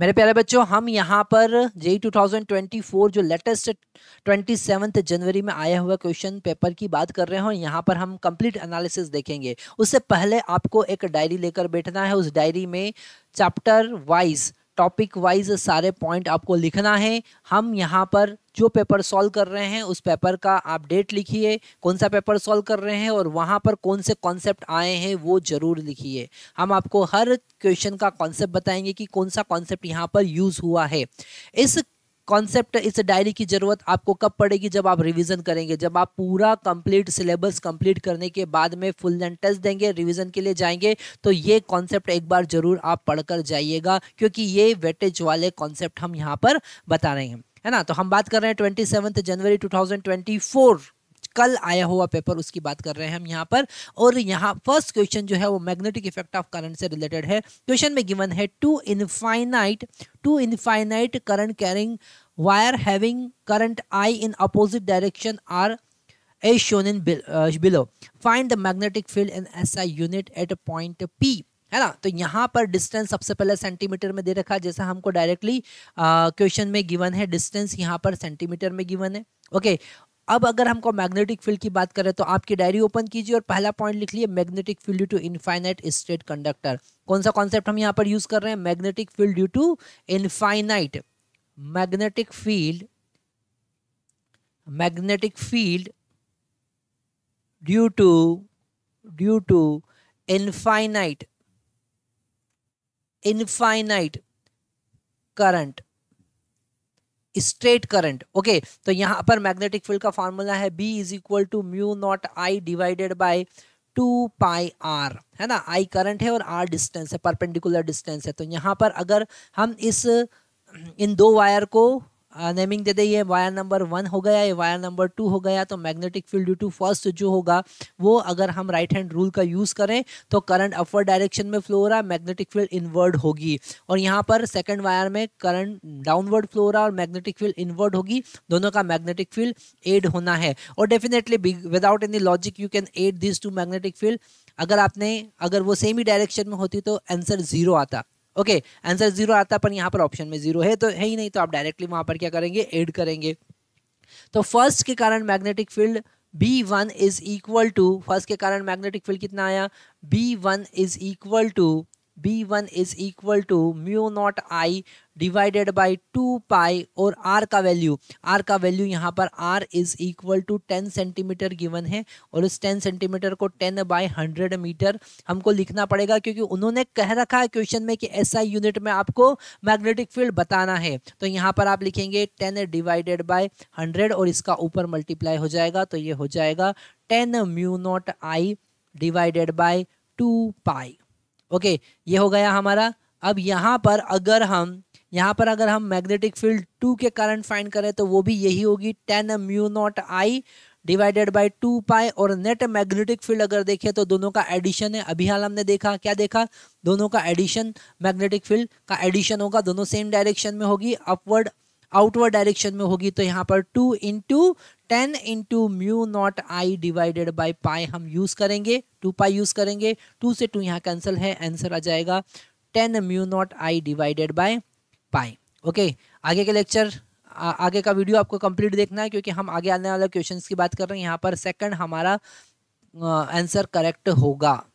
मेरे प्यारे बच्चों हम यहाँ पर जे 2024 जो लेटेस्ट ट्वेंटी सेवन्थ जनवरी में आया हुआ क्वेश्चन पेपर की बात कर रहे हैं और यहाँ पर हम कंप्लीट एनालिसिस देखेंगे उससे पहले आपको एक डायरी लेकर बैठना है उस डायरी में चैप्टर वाइज टॉपिक वाइज सारे पॉइंट आपको लिखना है हम यहाँ पर जो पेपर सॉल्व कर रहे हैं उस पेपर का आप डेट लिखिए कौन सा पेपर सॉल्व कर रहे हैं और वहाँ पर कौन से कॉन्सेप्ट आए हैं वो ज़रूर लिखिए हम आपको हर क्वेश्चन का कॉन्सेप्ट बताएंगे कि कौन सा कॉन्सेप्ट यहाँ पर यूज़ हुआ है इस कॉन्सेप्ट इस डायरी की ज़रूरत आपको कब पड़ेगी जब आप रिवीजन करेंगे जब आप पूरा कंप्लीट सिलेबस कंप्लीट करने के बाद में फुल एंड टेस्ट देंगे रिवीजन के लिए जाएंगे तो ये कॉन्सेप्ट एक बार ज़रूर आप पढ़कर जाइएगा क्योंकि ये वेटेज वाले कॉन्सेप्ट हम यहाँ पर बता रहे हैं है ना तो हम बात कर रहे हैं twenty January two thousand twenty four कल आया हुआ पेपर उसकी बात कर रहे हैं हम यहाँ पर और यहाँ फर्स्ट क्वेश्चन जो है वो मैग्नेटिक इफेक्ट ऑफ करंट से रिलेटेड है क्वेश्चन में गिवन है to infinite to infinite current carrying wire having current I in opposite direction are a shown in below find the magnetic field in field in SI unit at point है ना तो यहाँ पर distance सबसे पहले centimetre में दे रखा है जैसा हमको डायरेक्टली क्वेश्चन uh, में गिवन है डिस्टेंस यहाँ पर सेंटीमीटर में गिवन है ओके okay, अब अगर हमको मैग्नेटिक फील्ड की बात करें तो आपकी डायरी ओपन कीजिए और पहला पॉइंट लिख लिए magnetic field due to infinite straight conductor कौन सा कॉन्सेप्ट हम यहाँ पर यूज कर रहे हैं magnetic field due to infinite magnetic field magnetic field due to due to infinite infinite current straight current okay तो यहाँ पर मैग्नेटिक फील्ड का फॉर्मूला है B is equal to mu naught I divided by two pi R है ना I current है और R distance है परपेंडिकुलर डिस्टेंस है तो यहाँ पर अगर हम इस इन दो वायर को नेमिंग दे दी है वायर नंबर वन हो गया या वायर नंबर टू हो गया तो magnetic field due to first जो होगा वो अगर हम राइट हैंड रूल का यूज़ करें तो करंट अपवर्ड डायरेक्शन में फ्लो हो रहा है मैग्नेटिक फील्ड इनवर्ड होगी और यहाँ पर सेकेंड वायर में करंट डाउनवर्ड फ्लो हो रहा है और मैग्नेटिक फील्ड इनवर्ड होगी दोनों का मैग्नेटिक फील्ड एड होना है और definitely without any logic you can add this to magnetic field अगर आपने अगर वो सेम ही डायरेक्शन में होती तो आंसर ज़ीरो आता ओके आंसर जीरो आता पर यहाँ पर ऑप्शन में जीरो है तो है ही नहीं तो आप डायरेक्टली वहां पर क्या करेंगे एड करेंगे तो फर्स्ट के कारण magnetic field B one is equal to first के कारण मैग्नेटिक फील्ड कितना आया B one is equal to B one is equal to mu naught I divided by two pi और आर का वैल्यू आर का value यहाँ पर R is equal to ten centimetre given है और उस टेन सेंटीमीटर को टेन बाई हंड्रेड मीटर हमको लिखना पड़ेगा क्योंकि उन्होंने कह रखा है क्वेश्चन में कि ऐसा यूनिट में आपको मैग्नेटिक फील्ड बताना है तो यहाँ पर आप लिखेंगे टेन डिवाइडेड बाई हंड्रेड और इसका ऊपर मल्टीप्लाई हो जाएगा तो ये हो जाएगा ten mu naught I divided by two pi okay ये हो गया हमारा अब यहाँ पर अगर हम यहाँ पर अगर हम मैग्नेटिक फील्ड टू के कारण फाइंड करें तो वो भी यही होगी ten mu naught I divided by two pi और नेट मैग्नेटिक फील्ड अगर देखें तो दोनों का एडिशन है अभी हाल हमने देखा क्या देखा दोनों का एडिशन मैग्नेटिक फील्ड का एडिशन होगा दोनों सेम डायरेक्शन में होगी अपवर्ड आउटवर्ड डायरेक्शन में होगी तो यहाँ पर two into ten into mu naught I divided by pi हम यूज़ करेंगे टू पाई यूज़ करेंगे टू से टू यहाँ कैंसिल है आंसर आ जाएगा ten mu naught I divided by pi okay आगे के लेक्चर आगे का वीडियो आपको कंप्लीट देखना है क्योंकि हम आगे आने वाले क्वेश्चंस की बात कर रहे हैं यहाँ पर सेकंड हमारा आंसर करेक्ट होगा